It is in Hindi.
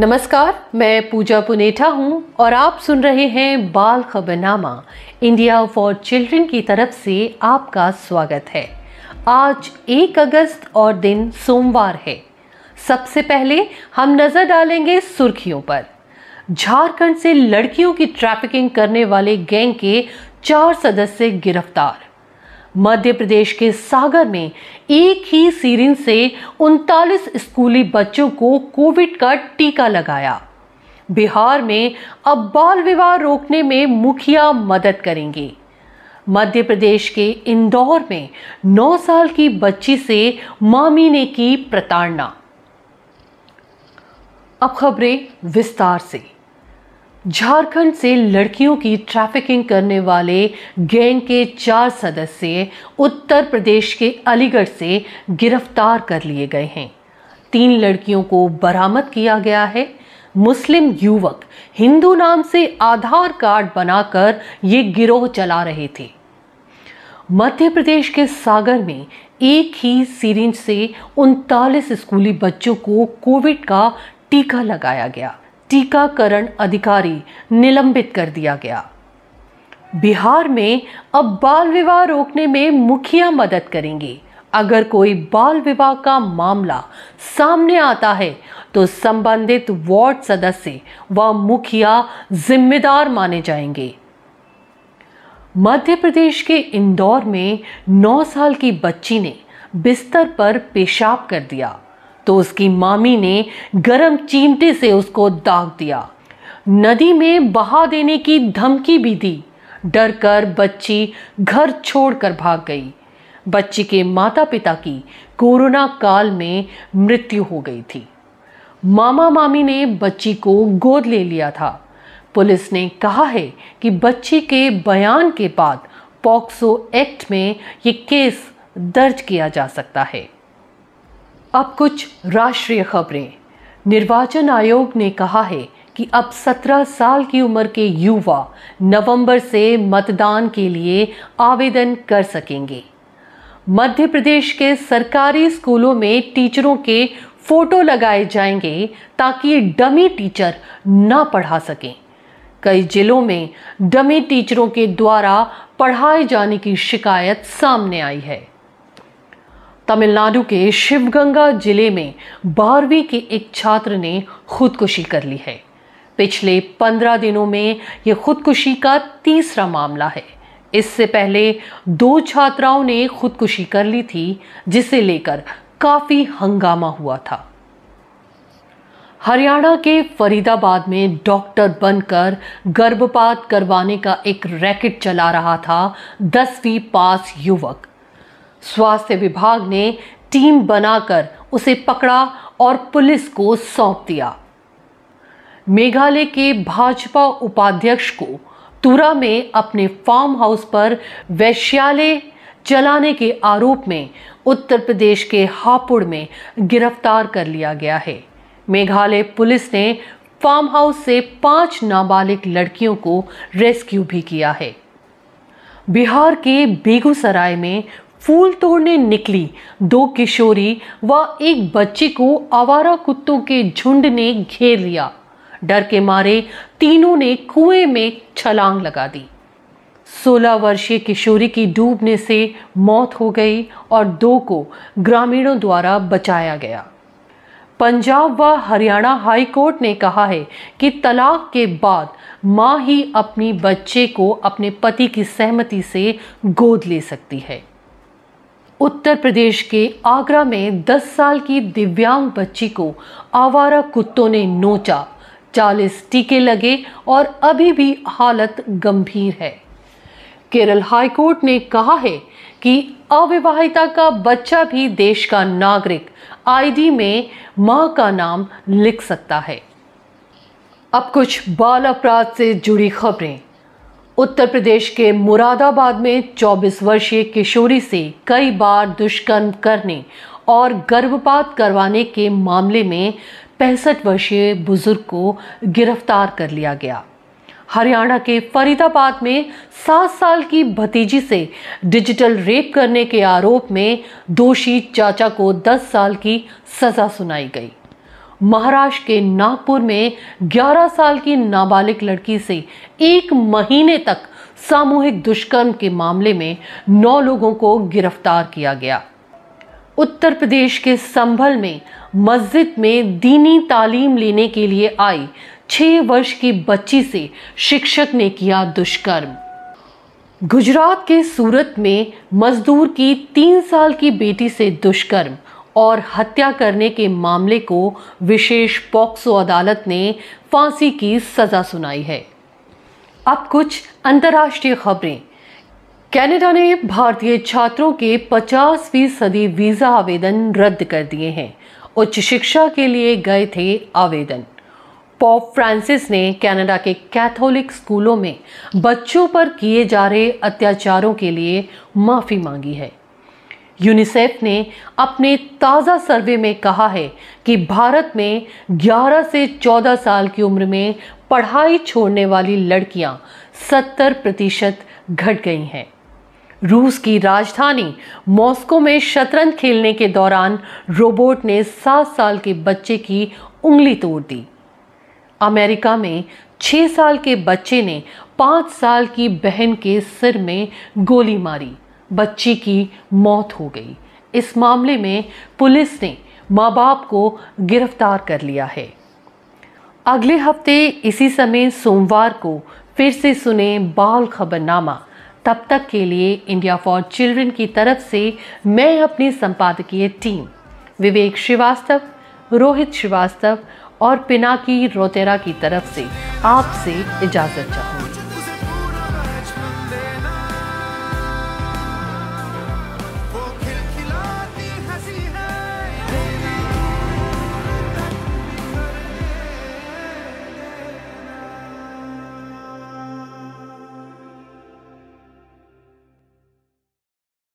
नमस्कार मैं पूजा पुनेठा हूँ और आप सुन रहे हैं बाल खबरनामा इंडिया फॉर चिल्ड्रन की तरफ से आपका स्वागत है आज एक अगस्त और दिन सोमवार है सबसे पहले हम नज़र डालेंगे सुर्खियों पर झारखंड से लड़कियों की ट्रैफिकिंग करने वाले गैंग के चार सदस्य गिरफ्तार मध्य प्रदेश के सागर में एक ही सीरिन से उनतालीस स्कूली बच्चों को कोविड का टीका लगाया बिहार में अब बाल विवाह रोकने में मुखिया मदद करेंगे मध्य प्रदेश के इंदौर में नौ साल की बच्ची से मामी ने की प्रताड़ना अब खबरें विस्तार से झारखंड से लड़कियों की ट्रैफिकिंग करने वाले गैंग के चार सदस्य उत्तर प्रदेश के अलीगढ़ से गिरफ्तार कर लिए गए हैं तीन लड़कियों को बरामद किया गया है मुस्लिम युवक हिंदू नाम से आधार कार्ड बनाकर ये गिरोह चला रहे थे मध्य प्रदेश के सागर में एक ही सीरिंज से उनतालीस स्कूली बच्चों को कोविड का टीका लगाया गया टीकाकरण अधिकारी निलंबित कर दिया गया बिहार में अब बाल विवाह रोकने में मुखिया मदद करेंगे अगर कोई बाल विवाह का मामला सामने आता है तो संबंधित वार्ड सदस्य व मुखिया जिम्मेदार माने जाएंगे मध्य प्रदेश के इंदौर में 9 साल की बच्ची ने बिस्तर पर पेशाब कर दिया तो उसकी मामी ने गरम चिमटे से उसको दाग दिया नदी में बहा देने की धमकी भी दी डर कर बच्ची घर छोड़कर भाग गई बच्ची के माता पिता की कोरोना काल में मृत्यु हो गई थी मामा मामी ने बच्ची को गोद ले लिया था पुलिस ने कहा है कि बच्ची के बयान के बाद पॉक्सो एक्ट में ये केस दर्ज किया जा सकता है अब कुछ राष्ट्रीय खबरें निर्वाचन आयोग ने कहा है कि अब 17 साल की उम्र के युवा नवंबर से मतदान के लिए आवेदन कर सकेंगे मध्य प्रदेश के सरकारी स्कूलों में टीचरों के फोटो लगाए जाएंगे ताकि डमी टीचर ना पढ़ा सकें कई जिलों में डमी टीचरों के द्वारा पढ़ाए जाने की शिकायत सामने आई है तमिलनाडु के शिवगंगा जिले में बारहवीं के एक छात्र ने खुदकुशी कर ली है पिछले पंद्रह दिनों में ये खुदकुशी का तीसरा मामला है इससे पहले दो छात्राओं ने खुदकुशी कर ली थी जिसे लेकर काफ़ी हंगामा हुआ था हरियाणा के फरीदाबाद में डॉक्टर बनकर गर्भपात करवाने का एक रैकेट चला रहा था दसवीं पास युवक स्वास्थ्य विभाग ने टीम बनाकर उसे पकड़ा और पुलिस को सौंप दिया मेघालय के भाजपा उपाध्यक्ष को तुरा में अपने फार्म हाउस पर वैश्यालय चलाने के आरोप में उत्तर प्रदेश के हापुड़ में गिरफ्तार कर लिया गया है मेघालय पुलिस ने फार्म हाउस से पांच नाबालिग लड़कियों को रेस्क्यू भी किया है बिहार के बेगूसराय में फूल तोड़ने निकली दो किशोरी व एक बच्चे को आवारा कुत्तों के झुंड ने घेर लिया डर के मारे तीनों ने कुएं में छलांग लगा दी सोलह वर्षीय किशोरी की डूबने से मौत हो गई और दो को ग्रामीणों द्वारा बचाया गया पंजाब व हरियाणा हाई कोर्ट ने कहा है कि तलाक के बाद माँ ही अपनी बच्चे को अपने पति की सहमति से गोद ले सकती है उत्तर प्रदेश के आगरा में 10 साल की दिव्यांग बच्ची को आवारा कुत्तों ने नोचा 40 टीके लगे और अभी भी हालत गंभीर है केरल हाईकोर्ट ने कहा है कि अविवाहिता का बच्चा भी देश का नागरिक आईडी में मां का नाम लिख सकता है अब कुछ बाल अपराध से जुड़ी खबरें उत्तर प्रदेश के मुरादाबाद में 24 वर्षीय किशोरी से कई बार दुष्कर्म करने और गर्भपात करवाने के मामले में पैंसठ वर्षीय बुजुर्ग को गिरफ्तार कर लिया गया हरियाणा के फरीदाबाद में सात साल की भतीजी से डिजिटल रेप करने के आरोप में दोषी चाचा को दस साल की सज़ा सुनाई गई महाराष्ट्र के नागपुर में 11 साल की नाबालिग लड़की से एक महीने तक सामूहिक दुष्कर्म के मामले में नौ लोगों को गिरफ्तार किया गया उत्तर प्रदेश के संभल में मस्जिद में दीनी तालीम लेने के लिए आई छह वर्ष की बच्ची से शिक्षक ने किया दुष्कर्म गुजरात के सूरत में मजदूर की तीन साल की बेटी से दुष्कर्म और हत्या करने के मामले को विशेष पॉक्सो अदालत ने फांसी की सज़ा सुनाई है अब कुछ अंतर्राष्ट्रीय खबरें कनाडा ने भारतीय छात्रों के 50 फीसदी वीज़ा आवेदन रद्द कर दिए हैं उच्च शिक्षा के लिए गए थे आवेदन पॉप फ्रांसिस ने कनाडा के कैथोलिक स्कूलों में बच्चों पर किए जा रहे अत्याचारों के लिए माफ़ी मांगी है यूनिसेफ ने अपने ताज़ा सर्वे में कहा है कि भारत में 11 से 14 साल की उम्र में पढ़ाई छोड़ने वाली लड़कियां 70 प्रतिशत घट गई हैं रूस की राजधानी मॉस्को में शतरंज खेलने के दौरान रोबोट ने सात साल के बच्चे की उंगली तोड़ दी अमेरिका में छः साल के बच्चे ने पाँच साल की बहन के सिर में गोली मारी बच्ची की मौत हो गई इस मामले में पुलिस ने माँ बाप को गिरफ्तार कर लिया है अगले हफ्ते इसी समय सोमवार को फिर से सुने बाल खबरनामा तब तक के लिए इंडिया फॉर चिल्ड्रन की तरफ से मैं अपनी संपादकीय टीम विवेक श्रीवास्तव रोहित श्रीवास्तव और पिनाकी रोतेरा की तरफ से आपसे इजाज़त चाहूँ